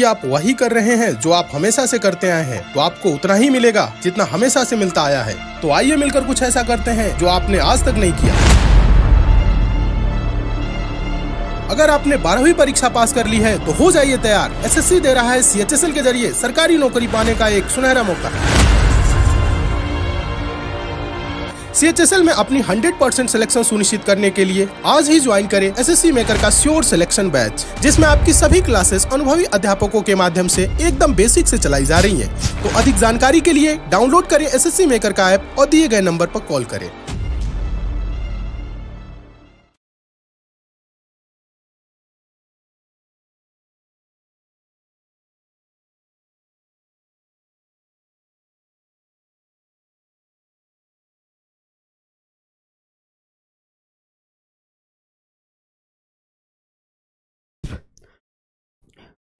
यदि आप वही कर रहे हैं जो आप हमेशा से करते आए हैं तो आपको उतना ही मिलेगा जितना हमेशा से मिलता आया है तो आइए मिलकर कुछ ऐसा करते हैं जो आपने आज तक नहीं किया अगर आपने बारहवीं परीक्षा पास कर ली है तो हो जाइए तैयार एसएससी दे रहा है सीएचएसएल के जरिए सरकारी नौकरी पाने का एक सुनहरा मौका सीएचएसएल में अपनी 100 परसेंट सिलेक्शन सुनिश्चित करने के लिए आज ही ज्वाइन करें एसएससी मेकर का श्योर सिलेक्शन बैच जिसमें आपकी सभी क्लासेस अनुभवी अध्यापकों के माध्यम से एकदम बेसिक से चलाई जा रही है तो अधिक जानकारी के लिए डाउनलोड करें एसएससी मेकर का ऐप और दिए गए नंबर पर कॉल करें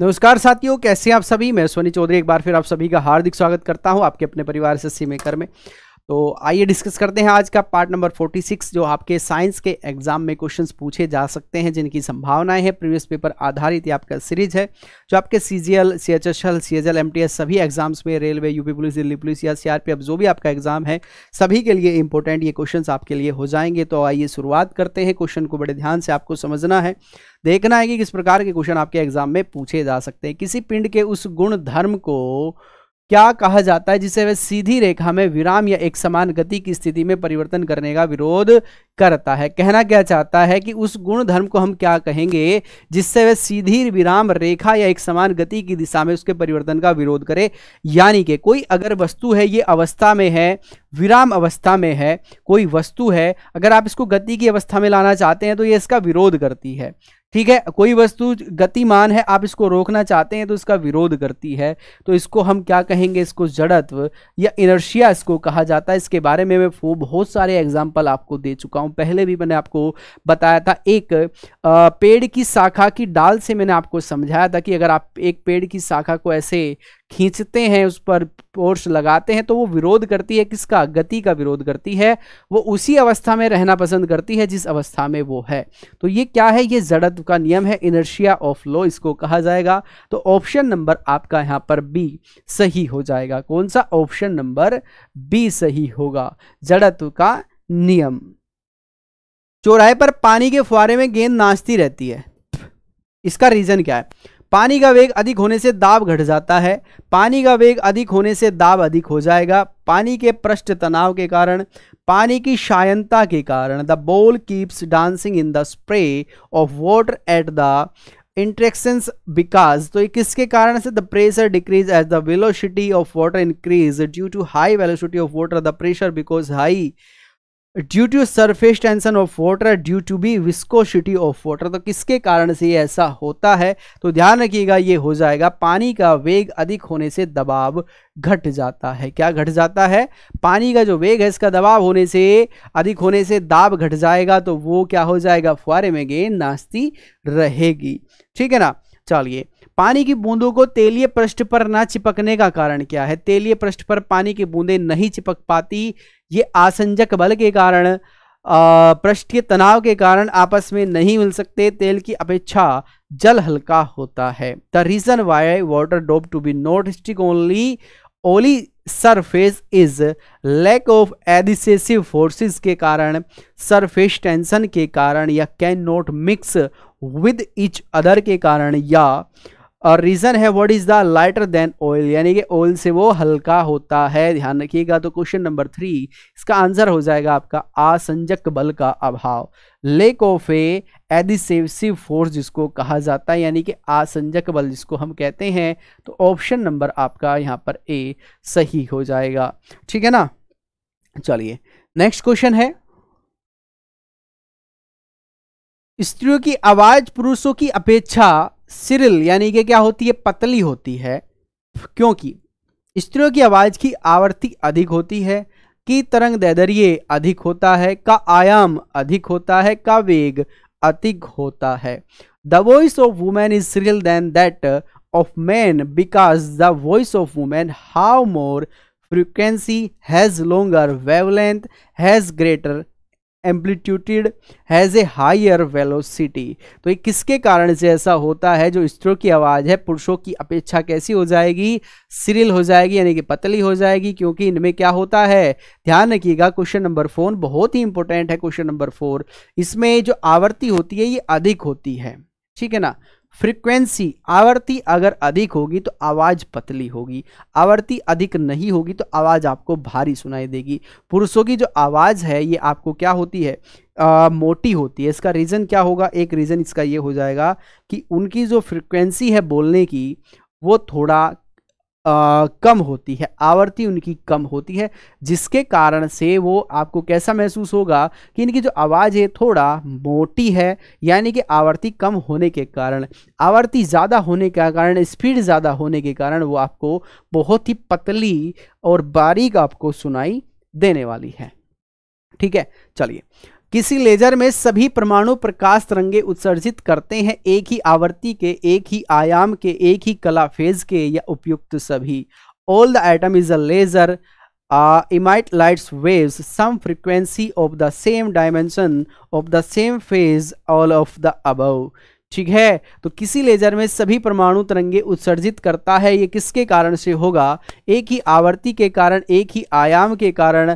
नमस्कार साथियों कैसे हैं आप सभी मैं सोनी चौधरी एक बार फिर आप सभी का हार्दिक स्वागत करता हूं आपके अपने परिवार से सीमेकर में तो आइए डिस्कस करते हैं आज का पार्ट नंबर 46 जो आपके साइंस के एग्जाम में क्वेश्चंस पूछे जा सकते हैं जिनकी संभावनाएं हैं प्रीवियस पेपर आधारित ये आपका सीरीज है जो आपके C G L C H S L C H L M T S सभी एग्जाम्स में railway UP police Delhi police या सी आर पी एफ जो भी आपका एग्जाम है सभी के लिए इंपॉर्टेंट ये क्वेश्चन आपके लिए हो जाएंगे तो आइए शुरुआत करते हैं क्वेश्चन को बड़े ध्यान से आपको समझना है देखना है कि किस प्रकार के क्वेश्चन आपके एग्जाम में पूछे जा सकते हैं किसी पिंड के उस गुण धर्म को क्या कहा जाता है जिसे वे सीधी रेखा में विराम या एक समान गति की स्थिति में परिवर्तन करने का विरोध करता है कहना क्या चाहता है कि उस गुण धर्म को हम क्या कहेंगे जिससे वह सीधी विराम रेखा या एक समान गति की दिशा में उसके परिवर्तन का विरोध करे यानी कि कोई अगर वस्तु है ये अवस्था में है विराम अवस्था में है कोई वस्तु है अगर आप इसको गति की अवस्था में लाना चाहते हैं तो ये इसका विरोध करती है ठीक है कोई वस्तु गतिमान है आप इसको रोकना चाहते हैं तो इसका विरोध करती है तो इसको हम क्या कहेंगे इसको जड़त्व या इनर्शिया इसको कहा जाता है इसके बारे में मैं बहुत सारे एग्जाम्पल आपको दे चुका हूँ हूं पहले भी मैंने आपको बताया था एक पेड़ की शाखा की डाल से मैंने आपको समझाया था कि अगर आप एक पेड़ की शाखा को ऐसे खींचते हैं उस पर फोर्स लगाते हैं तो वो विरोध करती है किसका गति का विरोध करती है वो उसी अवस्था में रहना पसंद करती है जिस अवस्था में वो है तो ये क्या है ये जड़त्व का नियम है इनर्शिया ऑफ लो इसको कहा जाएगा तो ऑप्शन नंबर आपका यहाँ पर बी सही हो जाएगा कौन सा ऑप्शन नंबर बी सही होगा जड़त्व का नियम चौराहे पर पानी के फुहारे में गेंद नाचती रहती है इसका रीज़न क्या है पानी का वेग अधिक होने से दाब घट जाता है पानी का वेग अधिक होने से दाब अधिक हो जाएगा पानी के पृष्ठ तनाव के कारण पानी की शायनता के कारण the ball keeps dancing in the spray of water at the interactions because तो ये किसके कारण से the pressure decrease as the velocity of water increase due to high velocity of water the pressure because high due to surface tension of water due to be viscosity of water तो किसके कारण से ये ऐसा होता है तो ध्यान रखिएगा ये हो जाएगा पानी का वेग अधिक होने से दबाव घट जाता है क्या घट जाता है पानी का जो वेग है इसका दबाव होने से अधिक होने से दाब घट जाएगा तो वो क्या हो जाएगा फुहारे में गेंद नाश्ती रहेगी ठीक है ना चलिए पानी की बूंदों को तेलीय पृष्ठ पर ना चिपकने का कारण क्या है तेलीय पृष्ठ पर पानी की बूंदें नहीं चिपक पाती ये आसंजक बल के कारण पृष्ठ के तनाव के कारण आपस में नहीं मिल सकते तेल की अपेक्षा जल हल्का होता है the reason why water drop to be not stick only oily surface is lack of adhesive forces के कारण सरफेस टेंशन के कारण या can not mix with each other के कारण या और रीज़न है what is the lighter than oil यानी कि ऑयल से वो हल्का होता है ध्यान रखिएगा तो क्वेश्चन नंबर थ्री इसका आंसर हो जाएगा आपका आसंजक बल का अभाव lack of a adhesive force जिसको कहा जाता है यानी कि आसंजक बल जिसको हम कहते हैं तो ऑप्शन नंबर आपका यहाँ पर ए सही हो जाएगा ठीक है ना चलिए नेक्स्ट क्वेश्चन है स्त्रियों की आवाज़ पुरुषों की अपेक्षा सिरिल यानी कि क्या होती है पतली होती है क्योंकि स्त्रियों की आवाज़ की आवृत्ति अधिक होती है की तरंग दैदर्य अधिक होता है का आयाम अधिक होता है का वेग अधिक होता है the voice of women is shrill than that of man because the voice of women how more frequency has longer wavelength has greater amplitude has a higher velocity तो ये किसके कारण से ऐसा होता है जो स्त्रियों की आवाज़ है पुरुषों की अपेक्षा कैसी हो जाएगी सिरिल हो जाएगी यानी कि पतली हो जाएगी क्योंकि इनमें क्या होता है ध्यान रखिएगा क्वेश्चन नंबर फोर बहुत ही इंपॉर्टेंट है क्वेश्चन नंबर फोर इसमें जो आवर्ती होती है ये अधिक होती है ठीक है ना फ्रिक्वेंसी आवृत्ति अगर अधिक होगी तो आवाज़ पतली होगी आवृत्ति अधिक नहीं होगी तो आवाज़ आपको भारी सुनाई देगी पुरुषों की जो आवाज़ है ये आपको क्या होती है आ, मोटी होती है इसका रीज़न क्या होगा एक रीज़न इसका ये हो जाएगा कि उनकी जो फ्रिक्वेंसी है बोलने की वो थोड़ा आ, कम होती है आवृत्ति उनकी कम होती है जिसके कारण से वो आपको कैसा महसूस होगा कि इनकी जो आवाज़ है थोड़ा मोटी है यानी कि आवृत्ति कम होने के कारण आवृत्ति ज़्यादा होने के कारण स्पीड ज़्यादा होने के कारण वो आपको बहुत ही पतली और बारीक आपको सुनाई देने वाली है ठीक है चलिए किसी लेजर में सभी परमाणु प्रकाश तरंगे उत्सर्जित करते हैं एक ही आवर्ती के एक ही आयाम के एक ही कला फेज के या उपयुक्त सभी all the atom is a laser emit lights waves some frequency of the same dimension of the same phase all of the above ठीक है तो किसी लेजर में सभी परमाणु तरंगे उत्सर्जित करता है ये किसके कारण से होगा एक ही आवर्ती के कारण एक ही आयाम के कारण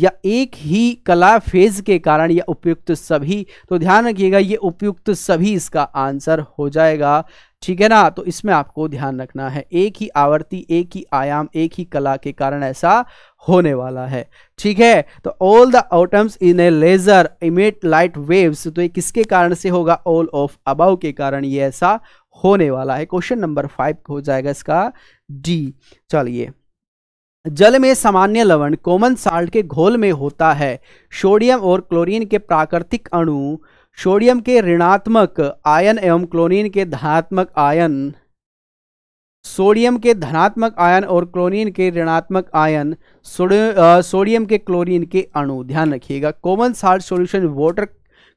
या एक ही कला फेज के कारण या उपयुक्त सभी तो ध्यान रखिएगा ये उपयुक्त सभी इसका आंसर हो जाएगा ठीक है ना तो इसमें आपको ध्यान रखना है एक ही आवर्ती एक ही आयाम एक ही कला के कारण ऐसा होने वाला है ठीक है तो all the atoms in a laser emit light waves तो ये किसके कारण से होगा ऑल ऑफ अबाउ के कारण ये ऐसा होने वाला है क्वेश्चन नंबर फाइव हो जाएगा इसका डी चलिए जल में सामान्य लवण कॉमन साल्ट के घोल में होता है सोडियम और क्लोरीन के प्राकृतिक अणु सोडियम के ऋणात्मक आयन एवं क्लोरीन के धनात्मक आयन सोडियम के धनात्मक आयन और क्लोरीन के ऋणात्मक आयन सोडियम के क्लोरीन के अणु ध्यान रखिएगा common salt solution water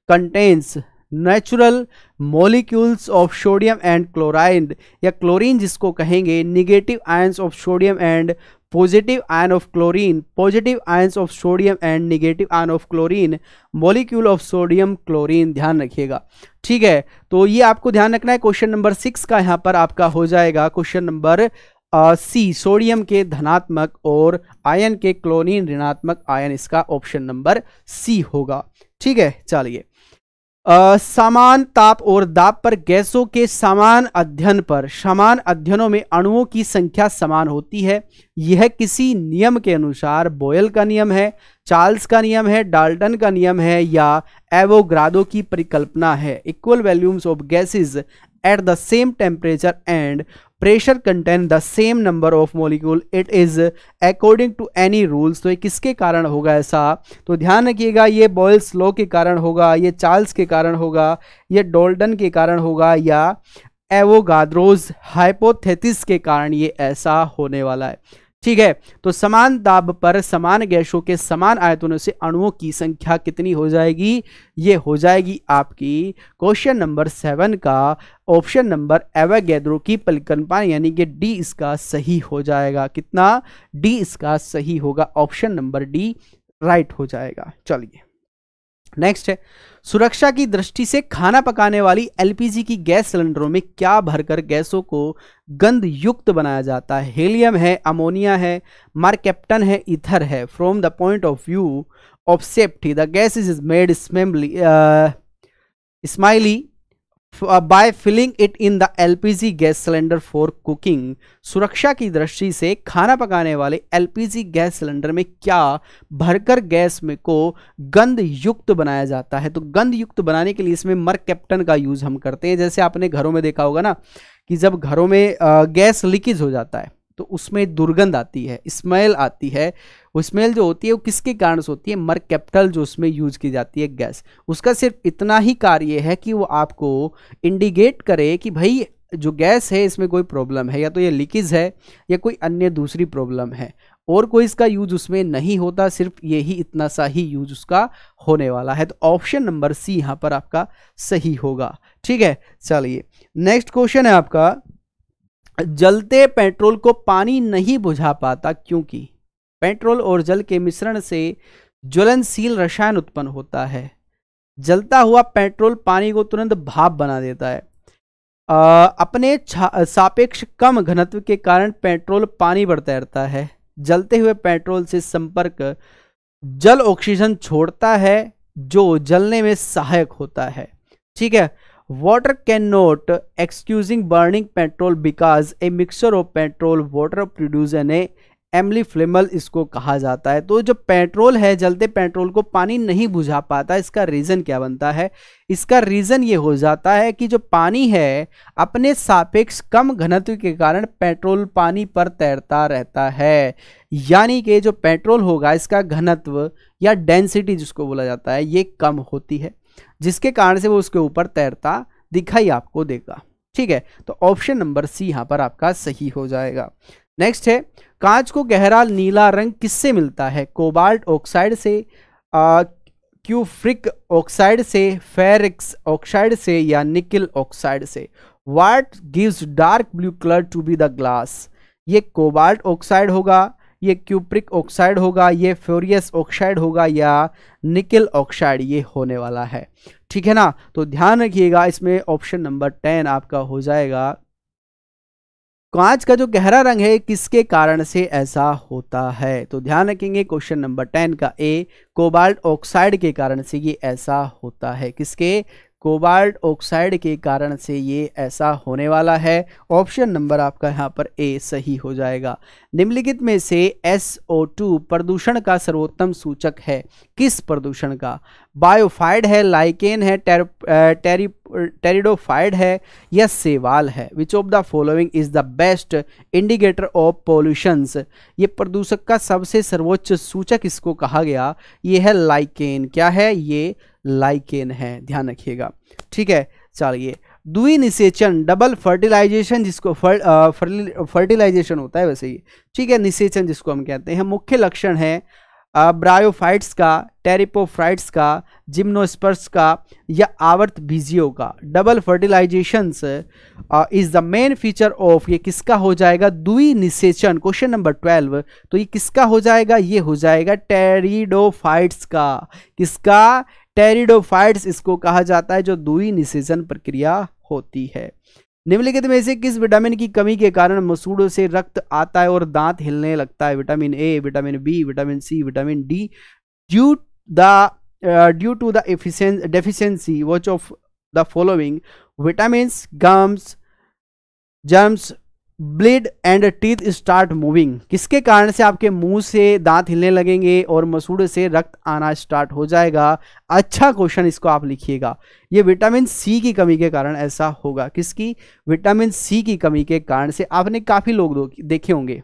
contains natural molecules of sodium and chloride या क्लोरीन जिसको कहेंगे negative ions of sodium and positive ion of chlorine positive ions of sodium and negative ion of chlorine molecule of sodium chlorine ध्यान रखिएगा ठीक है तो ये आपको ध्यान रखना है क्वेश्चन नंबर सिक्स का यहाँ पर आपका हो जाएगा क्वेश्चन नंबर सी सोडियम के धनात्मक और आयन के क्लोरीन ऋणात्मक आयन इसका ऑप्शन नंबर सी होगा ठीक है चलिए समान ताप और दाब पर गैसों के समान अध्ययन पर समान अध्ययनों में अणुओं की संख्या समान होती है यह किसी नियम के अनुसार बोयल का नियम है चार्ल्स का नियम है डाल्टन का नियम है या एवोग्रादो की परिकल्पना है equal volumes of gases at the same temperature and pressure content the same number of molecule it is according to any rules तो ये किसके कारण होगा ऐसा तो ध्यान रखिएगा ये बॉयल्स लो के कारण होगा ये चार्ल्स के कारण होगा ये डोल्डन के कारण होगा या एवोगाद्रोज हाइपोथेटिस के कारण ये ऐसा होने वाला है ठीक है तो समान दाब पर समान गैसों के समान आयतनों से अणुओं की संख्या कितनी हो जाएगी ये हो जाएगी आपकी क्वेश्चन नंबर सेवन का ऑप्शन नंबर एवागेद्रो की पलकनपान यानी कि डी इसका सही हो जाएगा कितना डी इसका सही होगा ऑप्शन नंबर डी राइट हो जाएगा चलिए नेक्स्ट है सुरक्षा की दृष्टि से खाना पकाने वाली एलपीजी की गैस सिलेंडरों में क्या भरकर गैसों को गंध युक्त बनाया जाता है हेलियम है अमोनिया है मार्केप्टन है इथर है from the point of view of safety the gas is made smelly smelly by filling it in the LPG gas cylinder for cooking सुरक्षा की दृष्टि से खाना पकाने वाले एलपीजी गैस सिलेंडर में क्या भरकर गैस में को गंद युक्त बनाया जाता है तो गंद युक्त बनाने के लिए इसमें मर कैप्टन का यूज़ हम करते हैं जैसे आपने घरों में देखा होगा ना कि जब घरों में गैस uh, लीकेज हो जाता है तो उसमें दुर्गंध आती है स्मेल आती है वो स्मेल जो होती है वो किसके कारण से होती है मर कैपिटल जो उसमें यूज की जाती है गैस उसका सिर्फ इतना ही कार्य है कि वो आपको इंडिकेट करे कि भाई जो गैस है इसमें कोई प्रॉब्लम है या तो ये लीकेज है या कोई अन्य दूसरी प्रॉब्लम है और कोई इसका यूज उसमें नहीं होता सिर्फ यही इतना सा ही यूज उसका होने वाला है तो ऑप्शन नंबर सी यहाँ पर आपका सही होगा ठीक है चलिए नेक्स्ट क्वेश्चन है आपका जलते पेट्रोल को पानी नहीं बुझा पाता क्योंकि पेट्रोल और जल के मिश्रण से ज्वलनशील रसायन उत्पन्न होता है जलता हुआ पेट्रोल पानी को तुरंत भाप बना देता है आ, अपने सापेक्ष कम घनत्व के कारण पेट्रोल पानी पर तैरता है जलते हुए पेट्रोल से संपर्क जल ऑक्सीजन छोड़ता है जो जलने में सहायक होता है ठीक है water cannot excusing burning petrol because a mixture of petrol water produce an एमली फ्लेमल इसको कहा जाता है तो जो पेट्रोल है जलते पेट्रोल को पानी नहीं बुझा पाता इसका रीज़न क्या बनता है इसका रीज़न ये हो जाता है कि जो पानी है अपने सापेक्ष कम घनत्व के कारण पेट्रोल पानी पर तैरता रहता है यानी कि जो पेट्रोल होगा इसका घनत्व या डेंसिटी जिसको बोला जाता है ये कम होती है जिसके कारण से वो उसके ऊपर तैरता दिखाई आपको देगा ठीक है तो ऑप्शन नंबर सी यहाँ पर आपका सही हो जाएगा नेक्स्ट है कांच को गहरा नीला रंग किससे मिलता है कोबाल्ट ऑक्साइड से क्यूफ्रिक ऑक्साइड से फेरिक्स ऑक्साइड से या निकिल ऑक्साइड से what gives dark blue colour to be the glass ये कोबाल्ट ऑक्साइड होगा ये क्यूप्रिक ऑक्साइड होगा ये फ्योरियस ऑक्साइड होगा या निकल ऑक्साइड ये होने वाला है ठीक है ना तो ध्यान रखिएगा इसमें ऑप्शन नंबर टेन आपका हो जाएगा कांच का जो गहरा रंग है किसके कारण से ऐसा होता है तो ध्यान रखेंगे क्वेश्चन नंबर टेन का ए कोबाल्ट ऑक्साइड के कारण से ये ऐसा होता है किसके कोबाल्ट ऑक्साइड के कारण से ये ऐसा होने वाला है ऑप्शन नंबर आपका यहाँ पर ए सही हो जाएगा निम्नलिखित में से SO2 प्रदूषण का सर्वोत्तम सूचक है किस प्रदूषण का बायोफाइड है लाइकेन है टेर, टेरी टेरिडोफाइड है या सेवाल है which of the following is the best indicator of pollutions ये प्रदूषक का सबसे सर्वोच्च सूचक इसको कहा गया ये है लाइकेन क्या है ये लाइकेन है ध्यान रखिएगा ठीक है चलिए दुई निषेचन डबल फर्टिलाइजेशन जिसको फर, आ, फर, फर्टिलाइजेशन होता है वैसे ही ठीक है निषेचन जिसको हम कहते हैं मुख्य लक्षण है ब्रायोफाइट्स का टेरिपोफ्राइट्स का जिम्नोस्पर्स का या आवर्त बीजियों का double fertilization is the main feature of ये किसका हो जाएगा दुई निषेचन क्वेश्चन नंबर ट्वेल्व तो ये किसका हो जाएगा ये हो जाएगा टेरिडोफाइट्स का किसका टेरिडोफाइट्स इसको कहा जाता है जो दुई निषेचन प्रक्रिया होती है निम्नलिखित में से किस विटामिन की कमी के कारण मसूड़ों से रक्त आता है और दांत हिलने लगता है vitamin A vitamin B vitamin C vitamin D due the due to the deficiency watch of the following vitamin gums germs bleed and teeth start moving किसके कारण से आपके मुंह से दांत हिलने लगेंगे और मसूड़े से रक्त आना स्टार्ट हो जाएगा अच्छा क्वेश्चन इसको आप लिखिएगा ये विटामिन सी की कमी के कारण ऐसा होगा किसकी विटामिन सी की कमी के कारण से आपने काफ़ी लोग देखे होंगे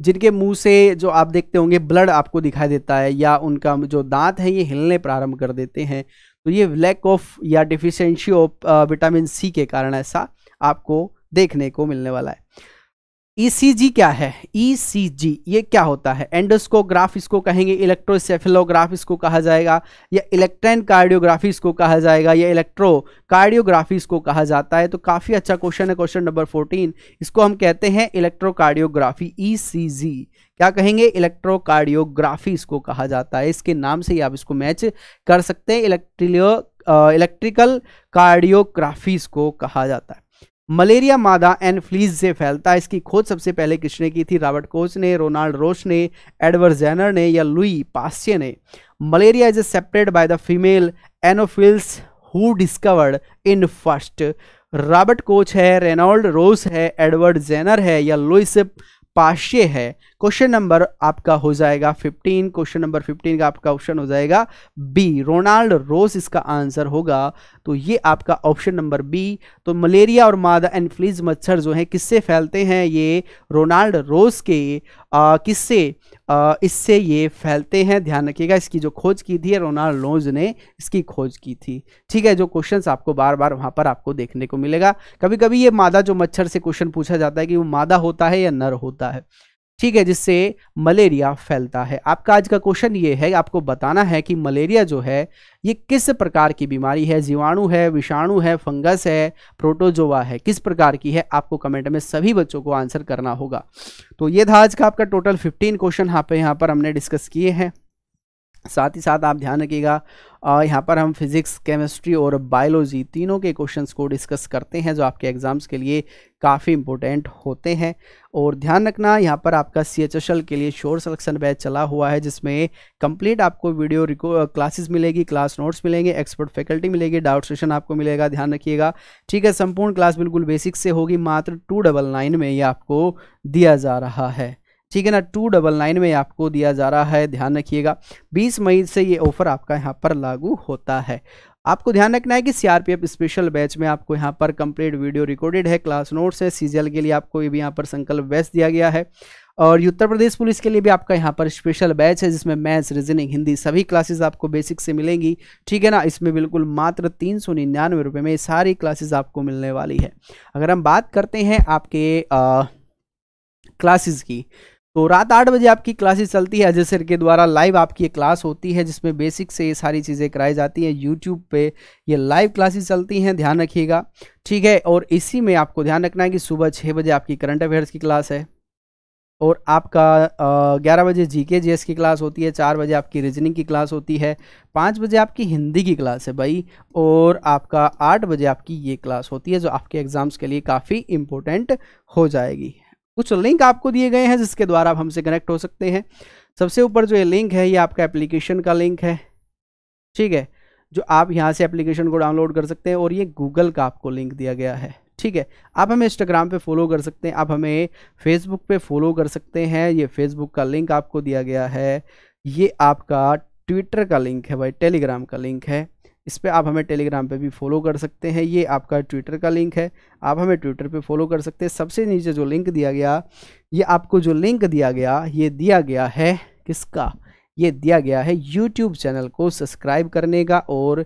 जिनके मुंह से जो आप देखते होंगे ब्लड आपको दिखाई देता है या उनका जो दांत है ये हिलने प्रारंभ कर देते हैं तो ये लैक ऑफ या डिफिशेंसी ऑफ विटामिन सी के कारण ऐसा आपको देखने को मिलने वाला है ईसीजी e क्या है ईसीजी e ये क्या होता है एंडोस्कोग्राफ इसको कहेंगे इलेक्ट्रोसेफेलोग्राफ इसको कहा जाएगा या इलेक्ट्रेन कार्डियोग्राफी इसको कहा जाएगा या इलेक्ट्रो कार्डियोग्राफी इसको कहा जाता है तो काफ़ी अच्छा क्वेश्चन है क्वेश्चन नंबर 14 इसको हम कहते हैं इलेक्ट्रोकार्डियोग्राफी ईसीजी e क्या कहेंगे इलेक्ट्रोकार्डियोग्राफी इसको कहा जाता है इसके नाम से ही आप इसको मैच कर सकते हैं इलेक्ट्रिलियो इलेक्ट्रिकल कार्डियोग्राफी इसको कहा जाता है मलेरिया मादा एंड फ्लीज से फैलता है इसकी खोज सबसे पहले किसने की थी रॉबर्ट कोच ने रोनाल्ड रोस ने एडवर्ड जैनर ने या लुई पास्य ने malaria is separate by the female Anopheles who discovered in first Robert Koch है रेनॉल्ड रोस है एडवर्ड जेनर है या लुइस पाश्य है क्वेश्चन नंबर आपका हो जाएगा 15 क्वेश्चन नंबर 15 का आपका ऑप्शन हो जाएगा बी रोनाल्ड रोज इसका आंसर होगा तो ये आपका ऑप्शन नंबर बी तो मलेरिया और मादा एनफ्लीज मच्छर जो हैं किससे फैलते हैं ये रोनाल्ड रोज के किससे इससे ये फैलते हैं ध्यान रखिएगा इसकी जो खोज की थी रोनाल्ड रोज ने इसकी खोज की थी ठीक है जो क्वेश्चंस आपको बार बार वहाँ पर आपको देखने को मिलेगा कभी कभी ये मादा जो मच्छर से क्वेश्चन पूछा जाता है कि वो मादा होता है या नर होता है ठीक है जिससे मलेरिया फैलता है आपका आज का क्वेश्चन ये है आपको बताना है कि मलेरिया जो है ये किस प्रकार की बीमारी है जीवाणु है विषाणु है फंगस है प्रोटोजोवा है किस प्रकार की है आपको कमेंट में सभी बच्चों को आंसर करना होगा तो ये था आज का आपका टोटल फिफ्टीन क्वेश्चन यहाँ यहाँ पर हमने डिस्कस किए हैं साथ ही साथ आप ध्यान रखिएगा यहाँ पर हम फिज़िक्स केमिस्ट्री और बायोलॉजी तीनों के क्वेश्चंस को डिस्कस करते हैं जो आपके एग्ज़ाम्स के लिए काफ़ी इंपॉर्टेंट होते हैं और ध्यान रखना यहाँ पर आपका सी एच एस एल के लिए शोर सिलेक्शन बैच चला हुआ है जिसमें कंप्लीट आपको वीडियो क्लासेस मिलेगी क्लास नोट्स मिलेंगे एक्सपर्ट फैकल्टी मिलेगी डाउट सेशन आपको मिलेगा ध्यान रखिएगा ठीक है संपूर्ण क्लास बिल्कुल बेसिक से होगी मात्र टू डबल नाइन में ये आपको दिया जा रहा है ठीक है ना टू डबल नाइन में आपको दिया जा रहा है ध्यान रखिएगा बीस मई से ये ऑफर आपका यहाँ पर लागू होता है आपको ध्यान रखना है कि सीआरपीएफ स्पेशल बैच में आपको यहाँ पर कंप्लीट वीडियो रिकॉर्डेड है क्लास नोट्स है सीजीएल के लिए आपको ये भी यहाँ पर संकल्प बैच दिया गया है और उत्तर प्रदेश पुलिस के लिए भी आपका यहाँ पर स्पेशल बैच है जिसमें मैथ्स रीजनिंग हिंदी सभी क्लासेस आपको बेसिक से मिलेंगी ठीक है ना इसमें बिल्कुल मात्र तीन सौ निन्यानवे रुपये में सारी क्लासेस आपको मिलने वाली है अगर हम बात करते हैं आपके क्लासेस की तो रात आठ बजे आपकी क्लासेस चलती है अजय सर के द्वारा लाइव आपकी क्लास होती है जिसमें बेसिक से ये सारी चीज़ें कराई जाती हैं यूट्यूब पे ये लाइव क्लासेस चलती हैं ध्यान रखिएगा ठीक है और इसी में आपको ध्यान रखना है कि सुबह छः बजे आपकी करंट अफेयर्स की क्लास है और आपका ग्यारह बजे जी के जी की क्लास होती है चार बजे आपकी रीजनिंग की क्लास होती है पाँच बजे आपकी हिंदी की क्लास है भाई और आपका आठ बजे आपकी ये क्लास होती है जो आपके एग्ज़ाम्स के लिए काफ़ी इम्पोर्टेंट हो जाएगी कुछ लिंक आपको दिए गए हैं जिसके द्वारा आप हमसे कनेक्ट हो सकते हैं सबसे ऊपर जो ये लिंक है ये आपका एप्लीकेशन का लिंक है ठीक है जो आप यहाँ से एप्लीकेशन को डाउनलोड कर सकते हैं और ये गूगल का आपको लिंक दिया गया है ठीक है आप हमें इंस्टाग्राम पे फॉलो कर सकते हैं आप हमें फेसबुक पे फॉलो कर सकते हैं ये फेसबुक का लिंक आपको दिया गया है ये आपका ट्विटर का लिंक है भाई टेलीग्राम का लिंक है इस पर आप हमें टेलीग्राम पे भी फॉलो कर सकते हैं ये आपका ट्विटर का लिंक है आप हमें ट्विटर पे फॉलो कर सकते हैं सबसे नीचे जो लिंक दिया गया ये आपको जो लिंक दिया गया ये दिया गया है किसका ये दिया गया है यूट्यूब चैनल को सब्सक्राइब करने का और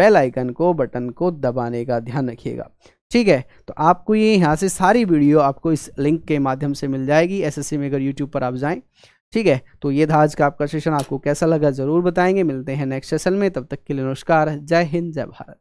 बेल आइकन को बटन को दबाने का ध्यान रखिएगा ठीक है तो आपको ये यहाँ से सारी वीडियो आपको इस लिंक के माध्यम से मिल जाएगी एस एस अगर यूट्यूब पर आप जाएँ ठीक है तो ये था आज का आपका सेशन आपको कैसा लगा ज़रूर बताएंगे मिलते हैं नेक्स्ट सेशन में तब तक के लिए नमस्कार जय हिंद जय भारत